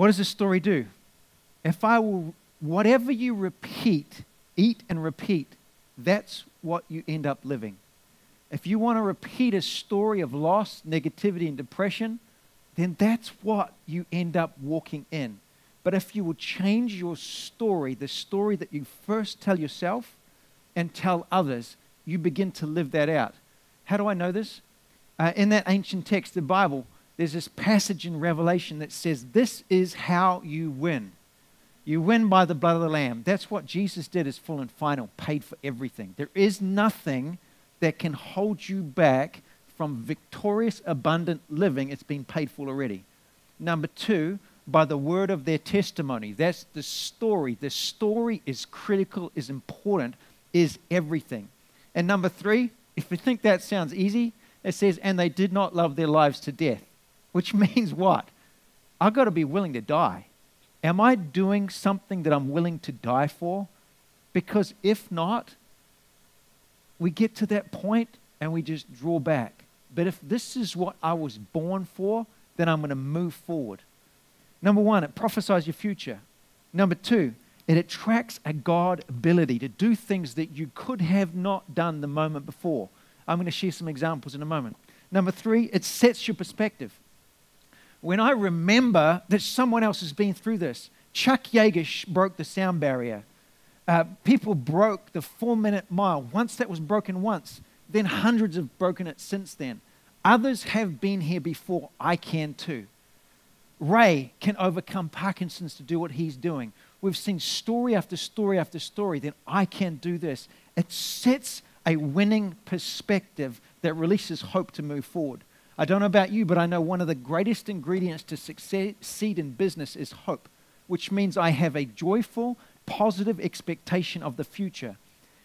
What does this story do? If I will, whatever you repeat, eat and repeat, that's what you end up living. If you want to repeat a story of loss, negativity, and depression, then that's what you end up walking in. But if you will change your story, the story that you first tell yourself and tell others, you begin to live that out. How do I know this? Uh, in that ancient text, the Bible, there's this passage in Revelation that says, This is how you win. You win by the blood of the Lamb. That's what Jesus did, is full and final, paid for everything. There is nothing that can hold you back from victorious, abundant living. It's been paid for already. Number two, by the word of their testimony. That's the story. The story is critical, is important, is everything. And number three, if you think that sounds easy, it says, and they did not love their lives to death which means what? I've got to be willing to die. Am I doing something that I'm willing to die for? Because if not, we get to that point and we just draw back. But if this is what I was born for, then I'm going to move forward. Number one, it prophesies your future. Number two, it attracts a God ability to do things that you could have not done the moment before. I'm going to share some examples in a moment. Number three, it sets your perspective when I remember that someone else has been through this. Chuck Yeager broke the sound barrier. Uh, people broke the four minute mile. Once that was broken once, then hundreds have broken it since then. Others have been here before. I can too. Ray can overcome Parkinson's to do what he's doing. We've seen story after story after story. Then I can do this. It sets a winning perspective that releases hope to move forward. I don't know about you, but I know one of the greatest ingredients to succeed in business is hope, which means I have a joyful, positive expectation of the future.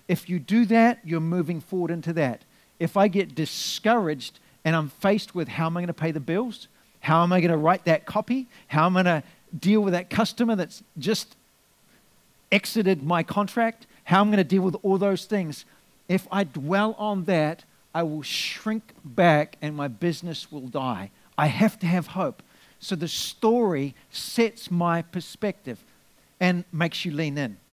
If you do that, you're moving forward into that. If I get discouraged and I'm faced with how am I going to pay the bills? How am I going to write that copy? How am I going to deal with that customer that's just exited my contract? How am I going to deal with all those things? If I dwell on that, I will shrink back and my business will die. I have to have hope. So the story sets my perspective and makes you lean in.